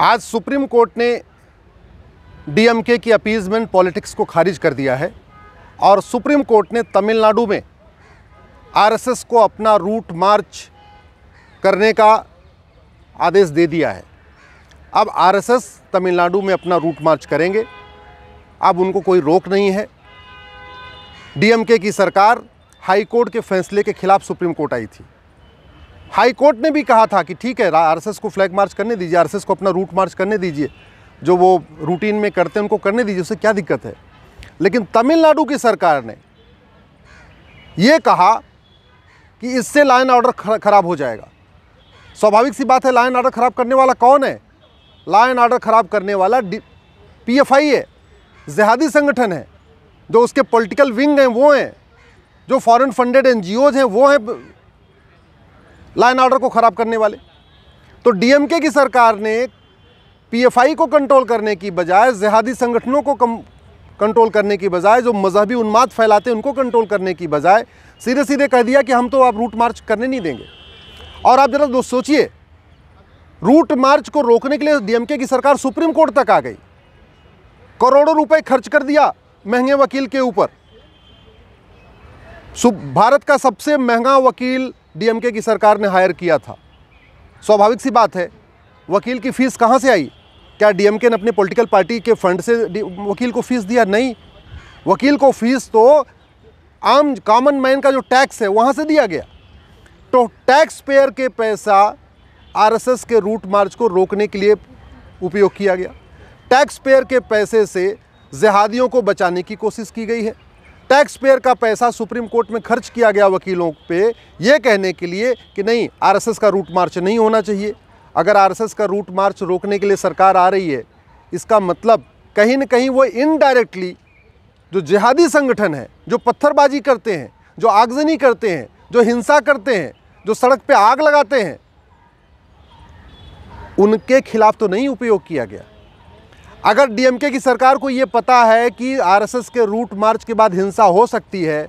आज supreme court ने DMK की अपीजमेंट पॉलिटिक्स को खारिज कर दिया है और सुप्रीम कोर्ट ने तमिलनाडु में आरएसएस को अपना रूट मार्च करने का आदेश दे दिया है अब आरएसएस तमिलनाडु में अपना रूट मार्च करेंगे अब उनको कोई रोक नहीं है डीएमके की सरकार हाई कोर्ट के फैसले के खिलाफ सुप्रीम कोर्ट आई थी हाई कोर्ट ने भी कहा था कि ठीक है आरएसएस को फ्लैग मार्च करने दीजिए आरएसएस को अपना रूट मार्च करने दीजिए जो वो रूटीन में करते हैं उनको करने दीजिए उससे क्या दिक्कत है लेकिन तमिलनाडु की सरकार ने ये कहा कि इससे लाइन ऑर्डर ख़राब हो जाएगा स्वाभाविक सी बात है लाइन ऑर्डर ख़राब करने वाला कौन है लाइन ऑर्डर ख़राब करने वाला आई है जिहादी संगठन है जो उसके पोलिटिकल विंग हैं वो हैं जो फॉरन फंडेड ओज हैं वो हैं लाइन ऑर्डर को ख़राब करने वाले तो डीएमके की सरकार ने पीएफआई को कंट्रोल करने की बजाय जिहादी संगठनों को कम कंट्रोल करने की बजाय जो मजहबी उन्माद फैलाते हैं उनको कंट्रोल करने की बजाय सीधे सीधे कह दिया कि हम तो आप रूट मार्च करने नहीं देंगे और आप ज़रा दोस्त सोचिए रूट मार्च को रोकने के लिए डीएमके की सरकार सुप्रीम कोर्ट तक आ गई करोड़ों रुपए खर्च कर दिया महंगे वकील के ऊपर भारत का सबसे महंगा वकील डीएमके की सरकार ने हायर किया था स्वाभाविक सी बात है वकील की फ़ीस कहाँ से आई क्या डीएमके ने अपनी पॉलिटिकल पार्टी के फंड से वकील को फ़ीस दिया नहीं वकील को फ़ीस तो आम कॉमन मैन का जो टैक्स है वहाँ से दिया गया तो टैक्स पेयर के पैसा आरएसएस के रूट मार्च को रोकने के लिए उपयोग किया गया टैक्स पेयर के पैसे से जहादियों को बचाने की कोशिश की गई है टैक्स पेयर का पैसा सुप्रीम कोर्ट में खर्च किया गया वकीलों पे ये कहने के लिए कि नहीं आरएसएस का रूट मार्च नहीं होना चाहिए अगर आरएसएस का रूट मार्च रोकने के लिए सरकार आ रही है इसका मतलब कहीं ना कहीं वो इनडायरेक्टली जो जिहादी संगठन है जो पत्थरबाजी करते हैं जो आगजनी करते हैं जो हिंसा करते हैं जो सड़क पर आग लगाते हैं उनके खिलाफ तो नहीं उपयोग किया गया अगर डीएमके की सरकार को ये पता है कि आरएसएस के रूट मार्च के बाद हिंसा हो सकती है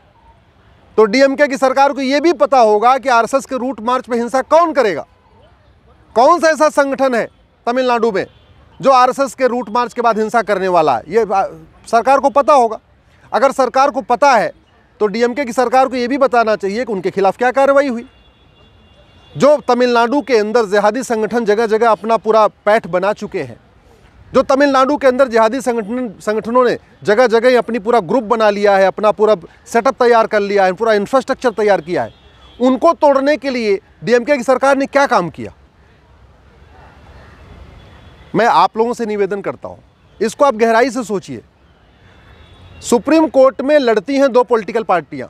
तो डीएमके की सरकार को ये भी पता होगा कि आरएसएस के रूट मार्च में हिंसा कौन करेगा कौन सा ऐसा संगठन है तमिलनाडु में जो आरएसएस के रूट मार्च के बाद हिंसा करने वाला है ये सरकार को पता होगा अगर सरकार को पता है तो डीएमके की सरकार को ये भी बताना चाहिए कि उनके खिलाफ क्या कार्रवाई हुई जो तमिलनाडु के अंदर जिहादी संगठन जगह जगह अपना पूरा पैठ बना चुके हैं जो तमिलनाडु के अंदर जिहादी संगठन संगठनों ने जगह जगह अपनी पूरा ग्रुप बना लिया है अपना पूरा सेटअप तैयार कर लिया है पूरा इंफ्रास्ट्रक्चर तैयार किया है उनको तोड़ने के लिए डीएमके की सरकार ने क्या काम किया मैं आप लोगों से निवेदन करता हूँ इसको आप गहराई से सोचिए सुप्रीम कोर्ट में लड़ती हैं दो पॉलिटिकल पार्टियां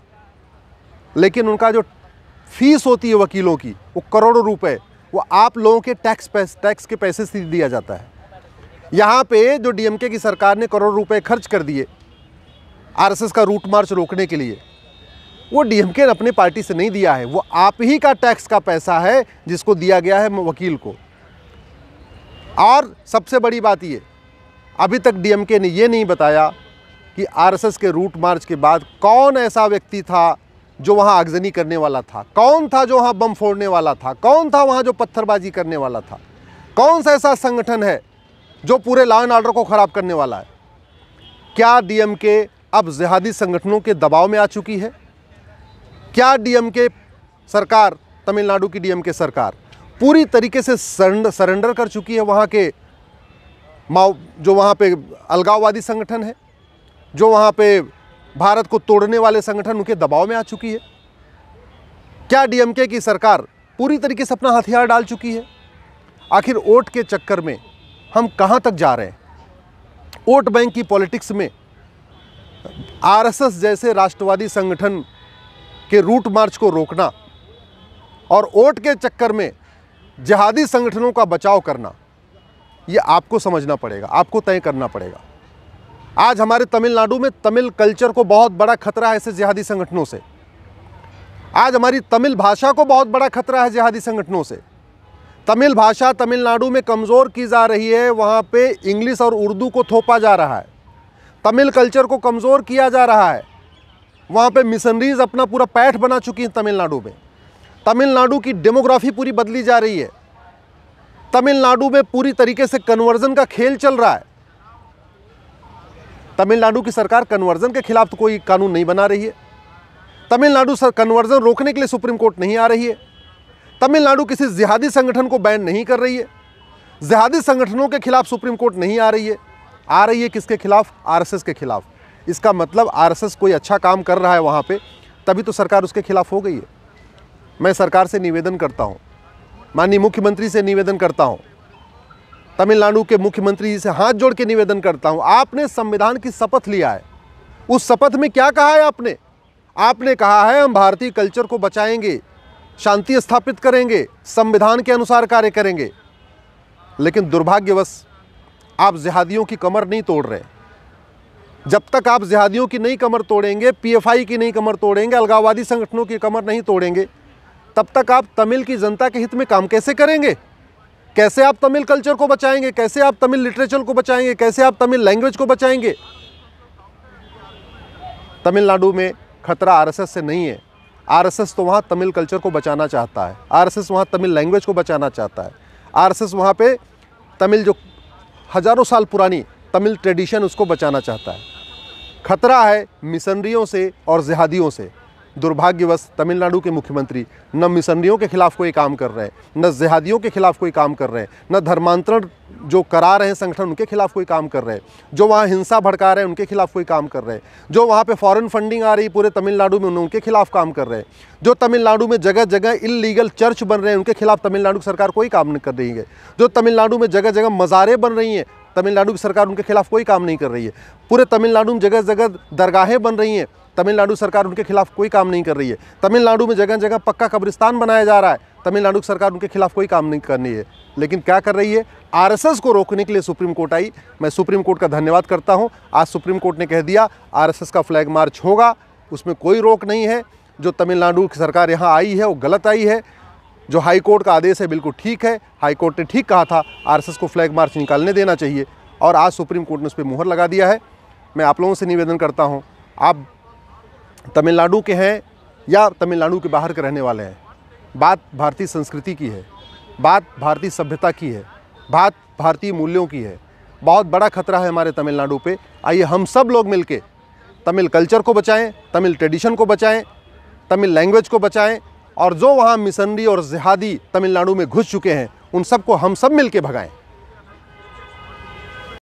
लेकिन उनका जो फीस होती है वकीलों की वो करोड़ों रुपए वो आप लोगों के टैक्स टैक्स के पैसे से दिया जाता है यहाँ पे जो डीएमके की सरकार ने करोड़ रुपए खर्च कर दिए आरएसएस का रूट मार्च रोकने के लिए वो डीएमके ने अपने पार्टी से नहीं दिया है वो आप ही का टैक्स का पैसा है जिसको दिया गया है वकील को और सबसे बड़ी बात ये अभी तक डीएमके ने ये नहीं बताया कि आरएसएस के रूट मार्च के बाद कौन ऐसा व्यक्ति था जो वहाँ आगजनी करने वाला था कौन था जो वहाँ बम फोड़ने वाला था कौन था वहाँ जो पत्थरबाजी करने वाला था कौन सा ऐसा संगठन है जो पूरे लॉ एंड ऑर्डर को ख़राब करने वाला है क्या डीएमके अब जिहादी संगठनों के दबाव में आ चुकी है क्या डीएमके सरकार तमिलनाडु की डीएमके सरकार पूरी तरीके से सरेंडर कर चुकी है वहाँ के माओ जो वहाँ पे अलगाववादी संगठन है जो वहाँ पे भारत को तोड़ने वाले संगठन उनके दबाव में आ चुकी है क्या डीएमके की सरकार पूरी तरीके से अपना हथियार डाल चुकी है आखिर वोट के चक्कर में हम कहाँ तक जा रहे हैं वोट बैंक की पॉलिटिक्स में आरएसएस जैसे राष्ट्रवादी संगठन के रूट मार्च को रोकना और वोट के चक्कर में जहादी संगठनों का बचाव करना ये आपको समझना पड़ेगा आपको तय करना पड़ेगा आज हमारे तमिलनाडु में तमिल कल्चर को बहुत बड़ा खतरा है ऐसे जिहादी संगठनों से आज हमारी तमिल भाषा को बहुत बड़ा खतरा है जिहादी संगठनों से तमिल भाषा तमिलनाडु में कमज़ोर की जा रही है वहाँ पे इंग्लिश और उर्दू को थोपा जा रहा है तमिल कल्चर को कमज़ोर किया जा रहा है वहाँ पे मिशनरीज अपना पूरा पैठ बना चुकी हैं तमिलनाडु में तमिलनाडु की डेमोग्राफी पूरी बदली जा रही है तमिलनाडु में पूरी तरीके से कन्वर्जन का खेल चल रहा है तमिलनाडु की सरकार कन्वर्जन के खिलाफ तो कोई कानून नहीं बना रही है तमिलनाडु सर कन्वर्जन रोकने के लिए सुप्रीम कोर्ट नहीं आ रही है तमिलनाडु किसी जिहादी संगठन को बैन नहीं कर रही है जिहादी संगठनों के खिलाफ सुप्रीम कोर्ट नहीं आ रही है आ रही है किसके खिलाफ आरएसएस के खिलाफ इसका मतलब आरएसएस कोई अच्छा काम कर रहा है वहाँ पे तभी तो सरकार उसके खिलाफ हो गई है मैं सरकार से निवेदन करता हूँ माननीय मुख्यमंत्री से निवेदन करता हूँ तमिलनाडु के मुख्यमंत्री जी से हाथ जोड़ के निवेदन करता हूँ आपने संविधान की शपथ लिया है उस शपथ में क्या कहा है आपने आपने कहा है हम भारतीय कल्चर को बचाएंगे शांति स्थापित करेंगे संविधान के अनुसार कार्य करेंगे लेकिन दुर्भाग्यवश आप जिहादियों की कमर नहीं तोड़ रहे जब तक आप जिहादियों की नहीं कमर तोड़ेंगे पीएफआई की नहीं कमर तोड़ेंगे अलगाववादी संगठनों की कमर नहीं तोड़ेंगे तब तक आप तमिल की जनता के हित में काम कैसे करेंगे कैसे आप तमिल कल्चर को बचाएंगे कैसे आप तमिल लिटरेचर को बचाएंगे कैसे आप तमिल लैंग्वेज को बचाएंगे तमिलनाडु में खतरा आरएसएस से नहीं है आरएसएस तो वहाँ तमिल कल्चर को बचाना चाहता है आरएसएस वहाँ तमिल लैंग्वेज को बचाना चाहता है आरएसएस वहाँ पर तमिल जो हज़ारों साल पुरानी तमिल ट्रेडिशन उसको बचाना चाहता है खतरा है मिशनरियों से और जिहादियों से दुर्भाग्यवश तमिलनाडु के मुख्यमंत्री न मिशनरियों के खिलाफ कोई काम कर रहे हैं न जिहादियों के खिलाफ कोई काम कर रहे हैं न धर्मांतरण जो करा रहे हैं संगठन उनके खिलाफ कोई काम कर रहे हैं जो वहाँ हिंसा भड़का रहे हैं उनके खिलाफ कोई काम कर रहे हैं जो वहाँ पे फॉरेन फंडिंग आ रही पूरे तमिलनाडु में उनके खिलाफ काम कर रहे हैं जो तमिलनाडु में जगह जगह इलीगल चर्च बन रहे हैं उनके खिलाफ तमिलनाडु की सरकार कोई काम नहीं कर रही है जो तमिलनाडु में जगह जगह मज़ारें बन रही हैं तमिलनाडु की सरकार उनके खिलाफ कोई काम नहीं कर रही है पूरे तमिलनाडु में जगह जगह दरगाहें बन रही हैं तमिलनाडु सरकार उनके खिलाफ कोई काम नहीं कर रही है तमिलनाडु में जगह जगह पक्का कब्रिस्तान बनाया जा रहा है तमिलनाडु की सरकार उनके खिलाफ कोई काम नहीं कर रही है लेकिन क्या कर रही है आरएसएस को रोकने के लिए सुप्रीम कोर्ट आई मैं सुप्रीम कोर्ट का धन्यवाद करता हूँ आज सुप्रीम कोर्ट ने कह दिया आर का फ्लैग मार्च होगा उसमें कोई रोक नहीं है जो तमिलनाडु की सरकार यहाँ आई है वो गलत आई है जो हाई कोर्ट का आदेश है बिल्कुल ठीक है हाई कोर्ट ने ठीक कहा था आरएसएस को फ्लैग मार्च निकालने देना चाहिए और आज सुप्रीम कोर्ट ने उस पर मुहर लगा दिया है मैं आप लोगों से निवेदन करता हूँ आप तमिलनाडु के हैं या तमिलनाडु के बाहर के रहने वाले हैं बात भारतीय संस्कृति की है बात भारतीय सभ्यता की है बात भारतीय मूल्यों की है बहुत बड़ा खतरा है हमारे तमिलनाडु पे आइए हम सब लोग मिलके तमिल कल्चर को बचाएं तमिल ट्रेडिशन को बचाएं तमिल लैंग्वेज को बचाएं और जो वहाँ मिशनरी और जिहादी तमिलनाडु में घुस चुके हैं उन सबको हम सब मिल भगाएं